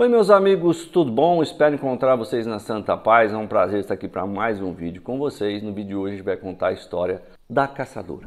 Oi meus amigos, tudo bom? Espero encontrar vocês na Santa Paz. É um prazer estar aqui para mais um vídeo com vocês. No vídeo de hoje a gente vai contar a história da caçadora.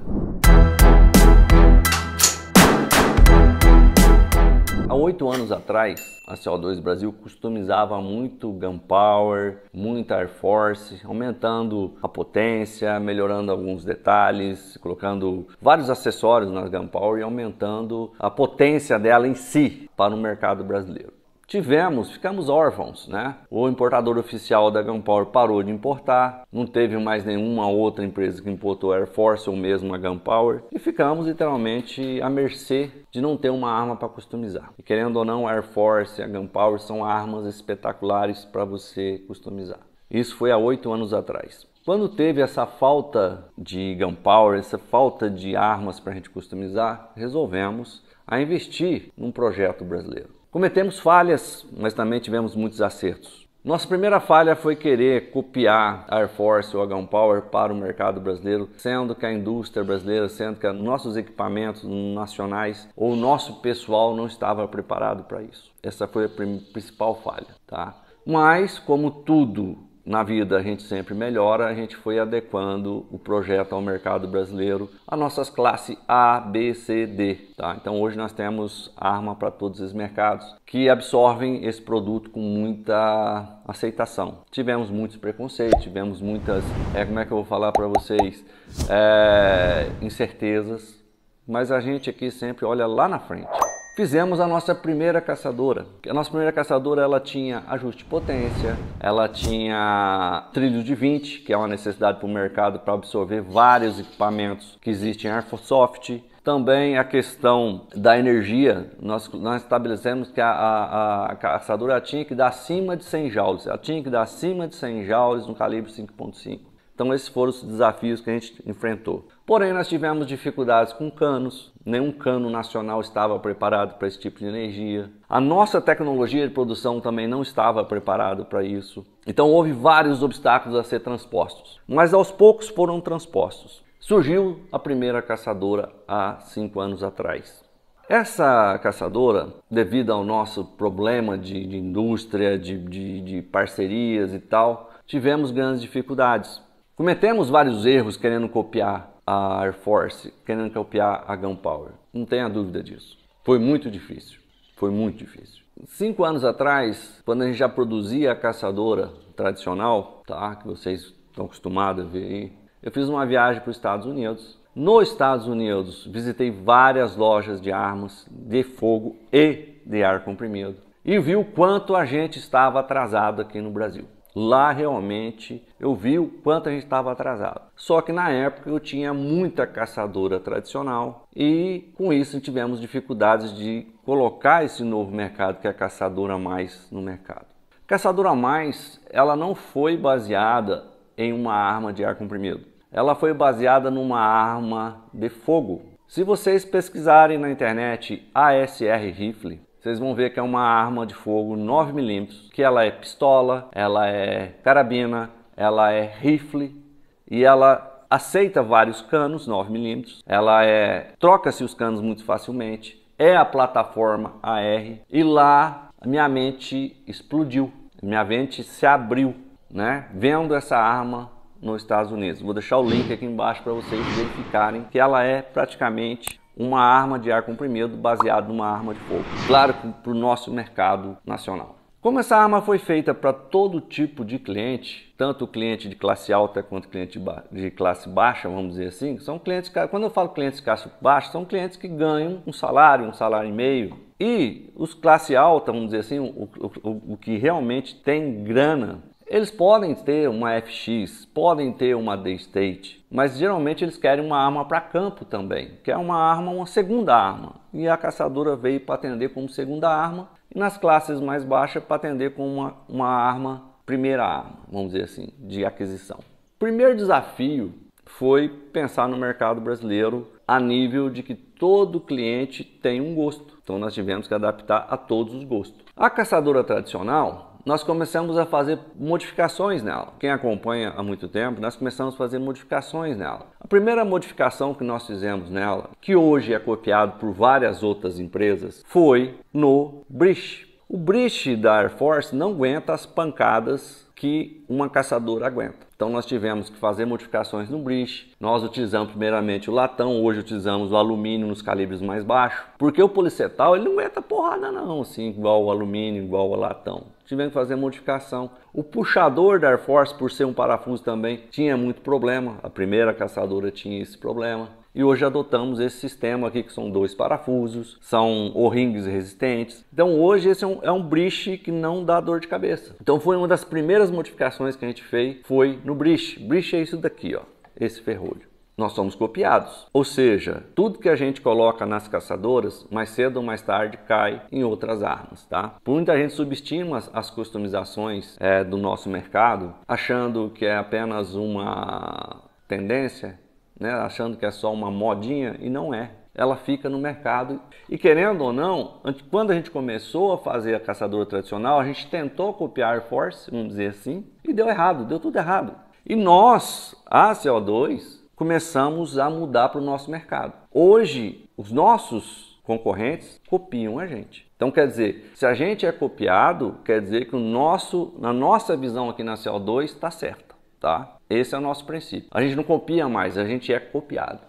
Há oito anos atrás, a CO2 Brasil customizava muito gunpower, muita Air Force, aumentando a potência, melhorando alguns detalhes, colocando vários acessórios nas gunpower e aumentando a potência dela em si para o mercado brasileiro tivemos, ficamos órfãos, né? O importador oficial da Gunpowder parou de importar, não teve mais nenhuma outra empresa que importou Air Force ou mesmo a Gunpowder, e ficamos literalmente à mercê de não ter uma arma para customizar. E querendo ou não, a Air Force e a Gunpowder são armas espetaculares para você customizar. Isso foi há oito anos atrás. Quando teve essa falta de gunpowder, essa falta de armas para a gente customizar, resolvemos a investir num projeto brasileiro. Cometemos falhas, mas também tivemos muitos acertos. Nossa primeira falha foi querer copiar a Air Force ou a Gun Power para o mercado brasileiro, sendo que a indústria brasileira, sendo que nossos equipamentos nacionais ou nosso pessoal não estava preparado para isso. Essa foi a principal falha, tá? Mas, como tudo na vida a gente sempre melhora, a gente foi adequando o projeto ao mercado brasileiro, a nossas classes A, B, C, D. Tá? Então hoje nós temos arma para todos os mercados que absorvem esse produto com muita aceitação. Tivemos muitos preconceitos, tivemos muitas, é, como é que eu vou falar para vocês, é, incertezas, mas a gente aqui sempre olha lá na frente fizemos a nossa primeira caçadora. A nossa primeira caçadora ela tinha ajuste de potência, ela tinha trilho de 20, que é uma necessidade para o mercado para absorver vários equipamentos que existem em Airsoft. Também a questão da energia, nós, nós estabelecemos que a, a, a caçadora tinha que dar acima de 100 joules, ela tinha que dar acima de 100 joules no calibre 5.5. Então esses foram os desafios que a gente enfrentou. Porém, nós tivemos dificuldades com canos, nenhum cano nacional estava preparado para esse tipo de energia. A nossa tecnologia de produção também não estava preparada para isso. Então, houve vários obstáculos a ser transpostos, mas aos poucos foram transpostos. Surgiu a primeira caçadora há cinco anos atrás. Essa caçadora, devido ao nosso problema de, de indústria, de, de, de parcerias e tal, tivemos grandes dificuldades. Cometemos vários erros querendo copiar a Air Force querendo copiar a Gunpowder. Não tenha dúvida disso. Foi muito difícil. Foi muito difícil. Cinco anos atrás, quando a gente já produzia a caçadora tradicional, tá? Que vocês estão acostumados a ver aí, eu fiz uma viagem para os Estados Unidos. Nos Estados Unidos, visitei várias lojas de armas de fogo e de ar comprimido e vi o quanto a gente estava atrasado aqui no Brasil. Lá realmente eu vi o quanto a gente estava atrasado. Só que na época eu tinha muita caçadora tradicional e com isso tivemos dificuldades de colocar esse novo mercado que é a caçadora mais no mercado. Caçadora mais, ela não foi baseada em uma arma de ar comprimido. Ela foi baseada numa arma de fogo. Se vocês pesquisarem na internet ASR rifle, vocês vão ver que é uma arma de fogo 9mm, que ela é pistola, ela é carabina, ela é rifle e ela aceita vários canos 9mm, ela é troca-se os canos muito facilmente, é a plataforma AR e lá minha mente explodiu, minha mente se abriu, né? Vendo essa arma nos Estados Unidos. Vou deixar o link aqui embaixo para vocês verificarem que ela é praticamente uma arma de ar comprimido baseada numa arma de fogo. Claro, para o nosso mercado nacional. Como essa arma foi feita para todo tipo de cliente, tanto cliente de classe alta quanto cliente de classe baixa, vamos dizer assim, são clientes, quando eu falo clientes de classe baixa, são clientes que ganham um salário, um salário e meio. E os classe alta, vamos dizer assim, o, o, o que realmente tem grana eles podem ter uma FX, podem ter uma D-State, mas geralmente eles querem uma arma para campo também, que é uma arma, uma segunda arma. E a caçadora veio para atender como segunda arma e nas classes mais baixas para atender como uma, uma arma, primeira arma, vamos dizer assim, de aquisição. Primeiro desafio foi pensar no mercado brasileiro a nível de que todo cliente tem um gosto. Então nós tivemos que adaptar a todos os gostos. A caçadora tradicional nós começamos a fazer modificações nela. Quem acompanha há muito tempo, nós começamos a fazer modificações nela. A primeira modificação que nós fizemos nela, que hoje é copiado por várias outras empresas, foi no British. O British da Air Force não aguenta as pancadas que uma caçadora aguenta. Então nós tivemos que fazer modificações no bridge. Nós utilizamos primeiramente o latão, hoje utilizamos o alumínio nos calibres mais baixos, porque o policetal ele não aguenta porrada não, assim, igual o alumínio, igual o latão tivemos que fazer modificação. O puxador da Air Force, por ser um parafuso também, tinha muito problema. A primeira caçadora tinha esse problema. E hoje adotamos esse sistema aqui, que são dois parafusos, são o-rings resistentes. Então hoje esse é um, é um briche que não dá dor de cabeça. Então foi uma das primeiras modificações que a gente fez, foi no briche. Briche é isso daqui, ó, esse ferrolho nós somos copiados. Ou seja, tudo que a gente coloca nas caçadoras, mais cedo ou mais tarde cai em outras armas, tá? Muita gente subestima as customizações é, do nosso mercado, achando que é apenas uma tendência, né? achando que é só uma modinha, e não é. Ela fica no mercado. E querendo ou não, quando a gente começou a fazer a caçadora tradicional, a gente tentou copiar Air Force, vamos dizer assim, e deu errado, deu tudo errado. E nós, a CO2, começamos a mudar para o nosso mercado. Hoje, os nossos concorrentes copiam a gente. Então quer dizer, se a gente é copiado, quer dizer que o nosso, na nossa visão aqui na CO2 está certa, tá? Esse é o nosso princípio. A gente não copia mais, a gente é copiado.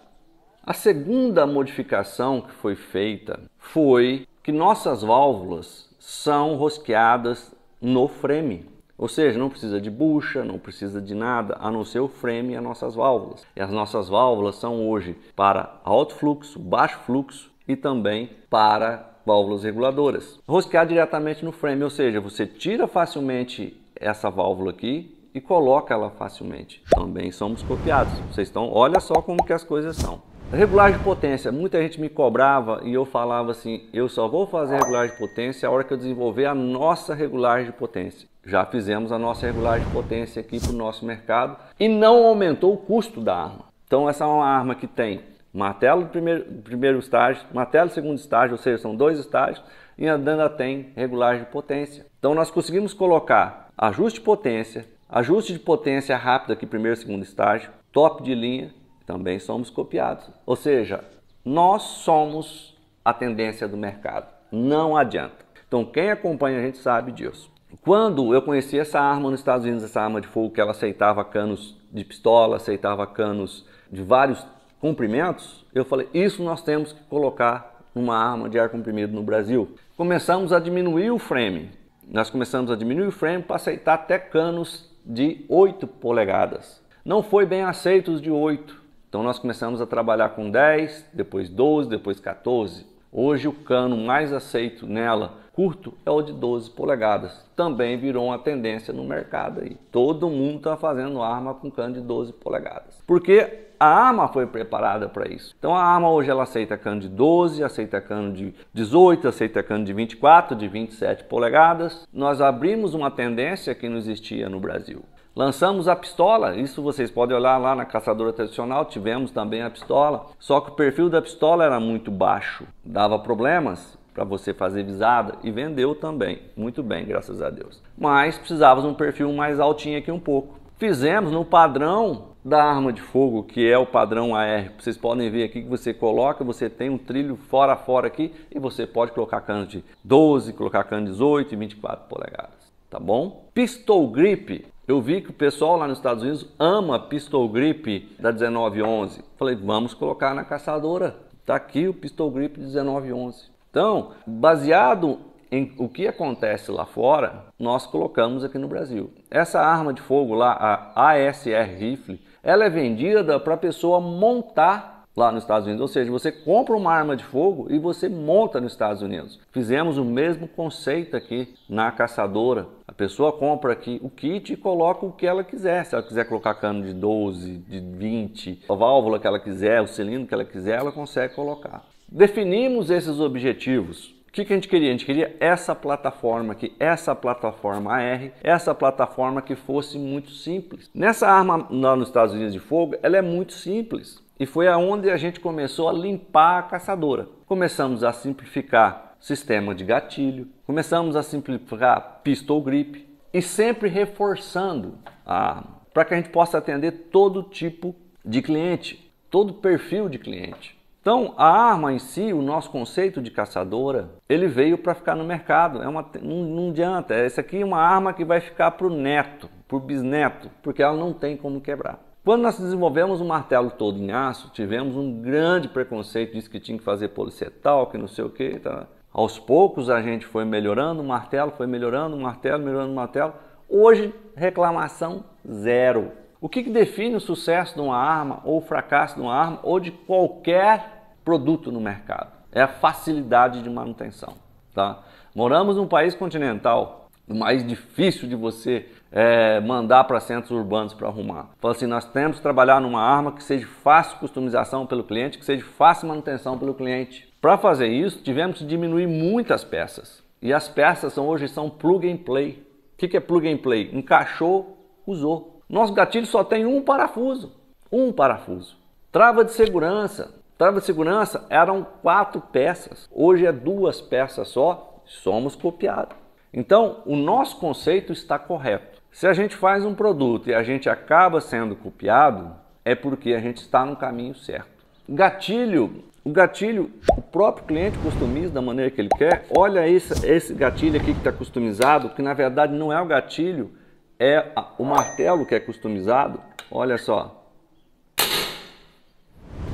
A segunda modificação que foi feita foi que nossas válvulas são rosqueadas no frame. Ou seja, não precisa de bucha, não precisa de nada, a não ser o frame e as nossas válvulas. E as nossas válvulas são hoje para alto fluxo, baixo fluxo e também para válvulas reguladoras. Rosquear diretamente no frame, ou seja, você tira facilmente essa válvula aqui e coloca ela facilmente. Também somos copiados. Vocês estão, olha só como que as coisas são. Regulagem de potência. Muita gente me cobrava e eu falava assim, eu só vou fazer regulagem de potência a hora que eu desenvolver a nossa regulagem de potência. Já fizemos a nossa regulagem de potência aqui para o nosso mercado e não aumentou o custo da arma. Então essa é uma arma que tem martelo do primeiro, primeiro estágio, martelo do segundo estágio, ou seja, são dois estágios, e ainda tem regulagem de potência. Então nós conseguimos colocar ajuste de potência, ajuste de potência rápido aqui primeiro e segundo estágio, top de linha, também somos copiados. Ou seja, nós somos a tendência do mercado. Não adianta. Então, quem acompanha a gente sabe disso. Quando eu conheci essa arma nos Estados Unidos, essa arma de fogo que ela aceitava canos de pistola, aceitava canos de vários comprimentos, eu falei: isso nós temos que colocar numa arma de ar comprimido no Brasil. Começamos a diminuir o frame. Nós começamos a diminuir o frame para aceitar até canos de 8 polegadas. Não foi bem aceitos de 8, então nós começamos a trabalhar com 10, depois 12, depois 14. Hoje o cano mais aceito nela, curto, é o de 12 polegadas. Também virou uma tendência no mercado aí. Todo mundo está fazendo arma com cano de 12 polegadas. Porque a arma foi preparada para isso. Então a arma hoje ela aceita cano de 12, aceita cano de 18, aceita cano de 24, de 27 polegadas. Nós abrimos uma tendência que não existia no Brasil. Lançamos a pistola, isso vocês podem olhar lá na caçadora tradicional, tivemos também a pistola, só que o perfil da pistola era muito baixo, dava problemas para você fazer visada e vendeu também, muito bem, graças a Deus. Mas precisávamos de um perfil mais altinho aqui um pouco. Fizemos no padrão da arma de fogo, que é o padrão AR. Vocês podem ver aqui que você coloca, você tem um trilho fora a fora aqui e você pode colocar cano de 12, colocar cano de 18 e 24 polegadas, tá bom? Pistol grip eu vi que o pessoal lá nos Estados Unidos ama pistol grip da 1911. Falei, vamos colocar na caçadora. Tá aqui o pistol grip 1911. Então, baseado em o que acontece lá fora, nós colocamos aqui no Brasil. Essa arma de fogo lá, a ASR rifle, ela é vendida para a pessoa montar lá nos Estados Unidos. Ou seja, você compra uma arma de fogo e você monta nos Estados Unidos. Fizemos o mesmo conceito aqui na caçadora. A pessoa compra aqui o kit e coloca o que ela quiser. Se ela quiser colocar cano de 12, de 20, a válvula que ela quiser, o cilindro que ela quiser, ela consegue colocar. Definimos esses objetivos. O que, que a gente queria? A gente queria essa plataforma aqui, essa plataforma AR, essa plataforma que fosse muito simples. Nessa arma lá nos Estados Unidos de fogo, ela é muito simples. E foi aonde a gente começou a limpar a caçadora. Começamos a simplificar sistema de gatilho, começamos a simplificar pistol grip e sempre reforçando a para que a gente possa atender todo tipo de cliente, todo perfil de cliente. Então, a arma em si, o nosso conceito de caçadora, ele veio para ficar no mercado. É uma, não, não adianta. Essa aqui é uma arma que vai ficar para o neto, para o bisneto, porque ela não tem como quebrar. Quando nós desenvolvemos um martelo todo em aço, tivemos um grande preconceito, disse que tinha que fazer policetal, que não sei o que. Tá? Aos poucos a gente foi melhorando o martelo, foi melhorando o martelo, melhorando o martelo. Hoje, reclamação zero. O que, que define o sucesso de uma arma ou o fracasso de uma arma ou de qualquer produto no mercado? É a facilidade de manutenção. Tá? Moramos num país continental, o mais difícil de você é, mandar para centros urbanos para arrumar. Fala assim, nós temos que trabalhar numa arma que seja fácil customização pelo cliente, que seja fácil manutenção pelo cliente. Para fazer isso, tivemos que diminuir muitas peças. E as peças são, hoje são plug and play. O que, que é plug and play? Encaixou, usou. Nosso gatilho só tem um parafuso. Um parafuso. Trava de segurança. Trava de segurança eram quatro peças. Hoje é duas peças só. Somos copiados. Então, o nosso conceito está correto. Se a gente faz um produto e a gente acaba sendo copiado, é porque a gente está no caminho certo. Gatilho. O gatilho, o próprio cliente customiza da maneira que ele quer. Olha esse, esse gatilho aqui que está customizado, que na verdade não é o gatilho, é o martelo que é customizado. Olha só.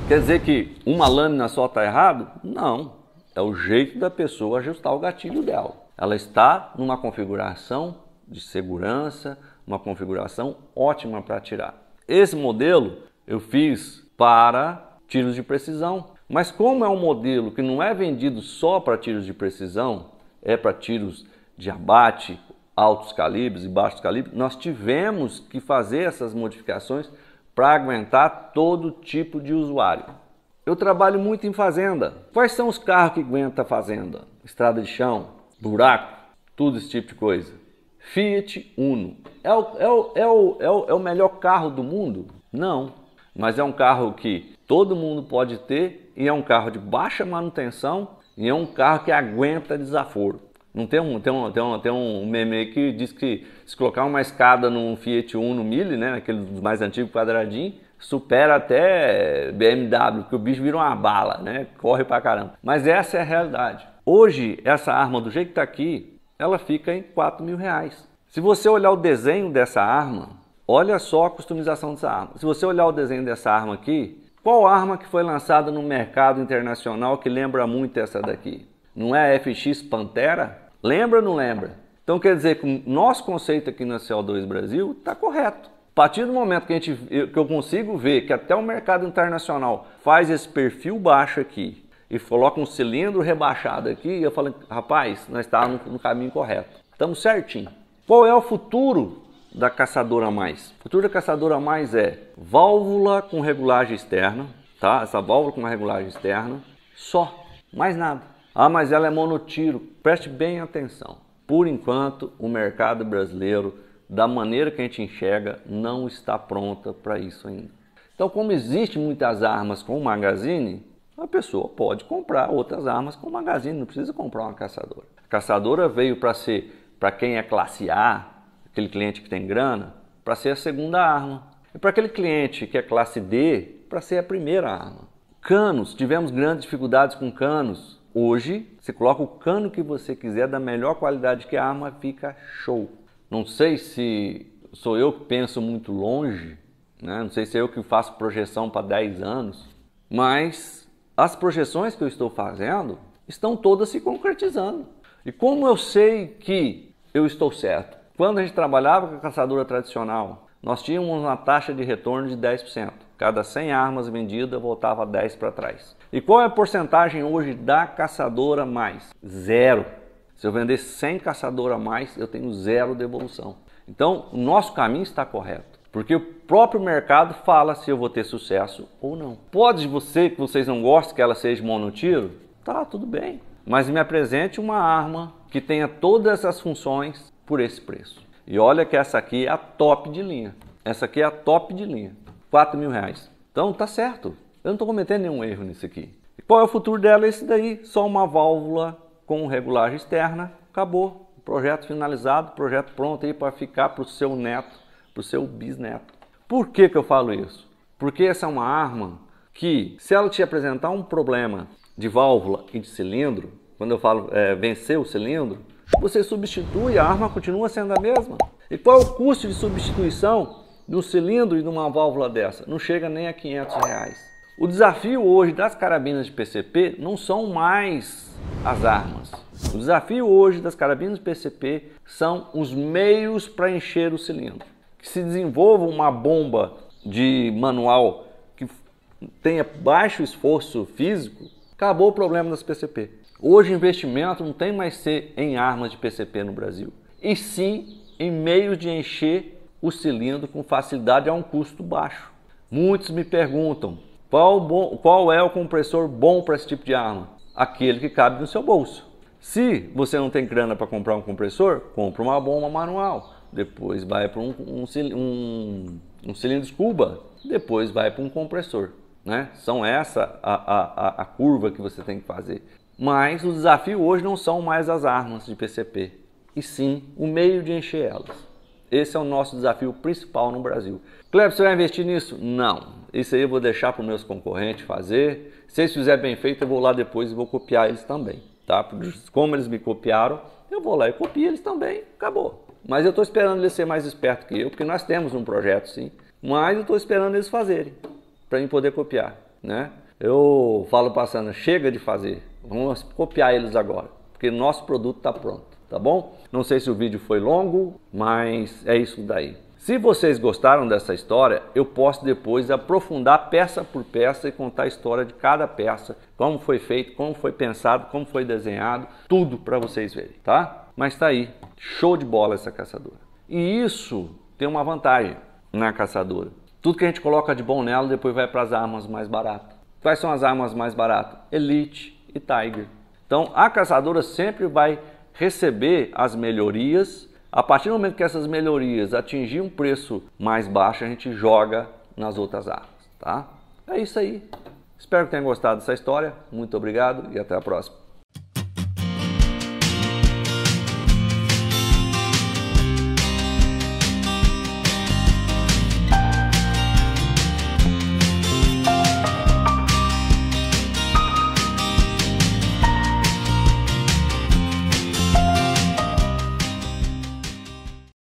Quer dizer que uma lâmina só está errado? Não. É o jeito da pessoa ajustar o gatilho dela. Ela está numa configuração de segurança, uma configuração ótima para atirar. Esse modelo eu fiz para tiros de precisão, mas como é um modelo que não é vendido só para tiros de precisão, é para tiros de abate, altos calibres e baixos calibres, nós tivemos que fazer essas modificações para aguentar todo tipo de usuário. Eu trabalho muito em fazenda. Quais são os carros que aguentam fazenda? Estrada de chão, buraco, tudo esse tipo de coisa. Fiat Uno. É o, é o, é o, é o, é o melhor carro do mundo? Não. Mas é um carro que todo mundo pode ter e é um carro de baixa manutenção e é um carro que aguenta desaforo. Não tem um, tem um, tem um, tem um meme que diz que se colocar uma escada num Fiat Uno Mille, né, aquele mais antigo quadradinho, supera até BMW, porque o bicho vira uma bala, né? Corre pra caramba. Mas essa é a realidade. Hoje, essa arma do jeito que tá aqui, ela fica em 4 mil reais. Se você olhar o desenho dessa arma, olha só a customização dessa arma. Se você olhar o desenho dessa arma aqui, qual arma que foi lançada no mercado internacional que lembra muito essa daqui? Não é a FX Pantera? Lembra ou não lembra? Então quer dizer que o nosso conceito aqui na CO2 Brasil está correto. A partir do momento que, a gente, que eu consigo ver que até o mercado internacional faz esse perfil baixo aqui e coloca um cilindro rebaixado aqui e eu falo, rapaz, nós estávamos no caminho correto. Estamos certinho. Qual é o futuro da caçadora mais? O futuro da caçadora mais é válvula com regulagem externa, tá? Essa válvula com regulagem externa, só, mais nada. Ah, mas ela é monotiro. Preste bem atenção. Por enquanto, o mercado brasileiro, da maneira que a gente enxerga, não está pronta para isso ainda. Então, como existe muitas armas com magazine, a pessoa pode comprar outras armas com magazine, não precisa comprar uma caçadora. A caçadora veio para ser, para quem é classe A, aquele cliente que tem grana, para ser a segunda arma. E para aquele cliente que é classe D, para ser a primeira arma. Canos, tivemos grandes dificuldades com canos. Hoje, você coloca o cano que você quiser, da melhor qualidade que a arma, fica show. Não sei se sou eu que penso muito longe, né? não sei se é eu que faço projeção para 10 anos, mas as projeções que eu estou fazendo estão todas se concretizando. E como eu sei que eu estou certo? Quando a gente trabalhava com a caçadora tradicional, nós tínhamos uma taxa de retorno de 10%. Cada 100 armas vendidas voltava 10 para trás. E qual é a porcentagem hoje da caçadora mais? Zero. Se eu vender 100 caçadora a mais, eu tenho zero devolução. Então, o nosso caminho está correto. Porque o próprio mercado fala se eu vou ter sucesso ou não. Pode você, que vocês não gostem que ela seja monotiro? Tá, tudo bem. Mas me apresente uma arma que tenha todas essas funções por esse preço. E olha que essa aqui é a top de linha. Essa aqui é a top de linha. 4 mil reais. Então tá certo. Eu não estou cometendo nenhum erro nisso aqui. E qual é o futuro dela? Esse daí, só uma válvula com regulagem externa. Acabou. Projeto finalizado, projeto pronto aí para ficar para o seu neto para o seu bisneto. Por que, que eu falo isso? Porque essa é uma arma que, se ela te apresentar um problema de válvula e de cilindro, quando eu falo é, vencer o cilindro, você substitui, a arma continua sendo a mesma. E qual é o custo de substituição de um cilindro e de uma válvula dessa? Não chega nem a 500 reais. O desafio hoje das carabinas de PCP não são mais as armas. O desafio hoje das carabinas de PCP são os meios para encher o cilindro que se desenvolva uma bomba de manual que tenha baixo esforço físico, acabou o problema das PCP. Hoje, o investimento não tem mais ser em armas de PCP no Brasil, e sim em meios de encher o cilindro com facilidade a um custo baixo. Muitos me perguntam qual, bom, qual é o compressor bom para esse tipo de arma? Aquele que cabe no seu bolso. Se você não tem grana para comprar um compressor, compra uma bomba manual depois vai para um, um, um, um cilindro de cuba, depois vai para um compressor. Né? São essa a, a, a curva que você tem que fazer. Mas o desafio hoje não são mais as armas de PCP, e sim o meio de encher elas. Esse é o nosso desafio principal no Brasil. Cleber, você vai investir nisso? Não. Isso aí eu vou deixar para os meus concorrentes fazer. Se eles fizerem bem feito, eu vou lá depois e vou copiar eles também. Tá? Como eles me copiaram, eu vou lá e copio eles também. Acabou. Mas eu estou esperando eles ser mais esperto que eu, porque nós temos um projeto sim. Mas eu estou esperando eles fazerem, para mim poder copiar, né? Eu falo passando, chega de fazer, vamos copiar eles agora, porque nosso produto está pronto, tá bom? Não sei se o vídeo foi longo, mas é isso daí. Se vocês gostaram dessa história, eu posso depois aprofundar peça por peça e contar a história de cada peça, como foi feito, como foi pensado, como foi desenhado, tudo para vocês verem, tá? Mas está aí, show de bola essa caçadora. E isso tem uma vantagem na caçadora. Tudo que a gente coloca de bom nela depois vai para as armas mais baratas. Quais são as armas mais baratas? Elite e Tiger. Então a caçadora sempre vai receber as melhorias. A partir do momento que essas melhorias atingir um preço mais baixo, a gente joga nas outras armas, tá? É isso aí. Espero que tenham gostado dessa história. Muito obrigado e até a próxima.